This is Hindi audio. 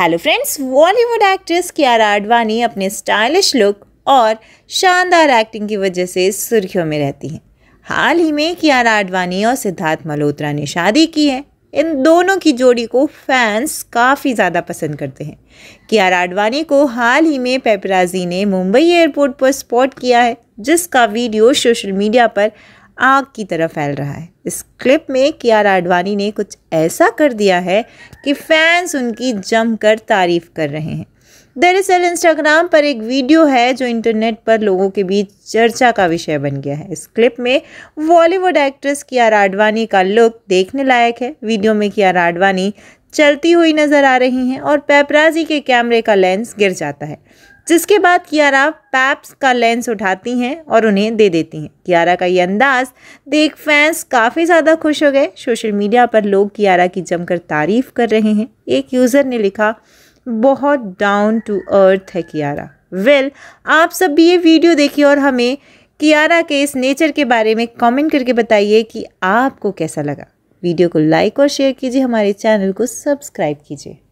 hello friends Bollywood actress Kiara Advani अपने स्टाइलिश लुक और शानदार एक्टिंग की वजह से सुर्खियों में रहती हैं हाल ही में कियारा आडवाणी और सिद्धार्थ मल्होत्रा ने शादी की है इन दोनों की जोड़ी को फैंस काफ़ी ज़्यादा पसंद करते हैं कियारा आडवाणी को हाल ही में पेपराजी ने मुंबई एयरपोर्ट पर स्पॉट किया है जिसका वीडियो सोशल मीडिया पर आग की तरह फैल रहा है इस क्लिप में कियारा आडवाणी ने कुछ ऐसा कर दिया है कि फैंस उनकी जमकर तारीफ कर रहे हैं दरअसल इंस्टाग्राम पर एक वीडियो है जो इंटरनेट पर लोगों के बीच चर्चा का विषय बन गया है इस क्लिप में बॉलीवुड एक्ट्रेस कियारा आडवाणी का लुक देखने लायक है वीडियो में कियारा आडवाणी चलती हुई नजर आ रही हैं और पेपराजी के कैमरे का लेंस गिर जाता है जिसके बाद कियारा पैप्स का लेंस उठाती हैं और उन्हें दे देती हैं कियारा का ये अंदाज देख फैंस काफ़ी ज़्यादा खुश हो गए सोशल मीडिया पर लोग कियारा की जमकर तारीफ़ कर रहे हैं एक यूज़र ने लिखा बहुत डाउन टू अर्थ है कियारा वेल well, आप सब भी ये वीडियो देखिए और हमें कियारा के इस नेचर के बारे में कमेंट करके बताइए कि आपको कैसा लगा वीडियो को लाइक और शेयर कीजिए हमारे चैनल को सब्सक्राइब कीजिए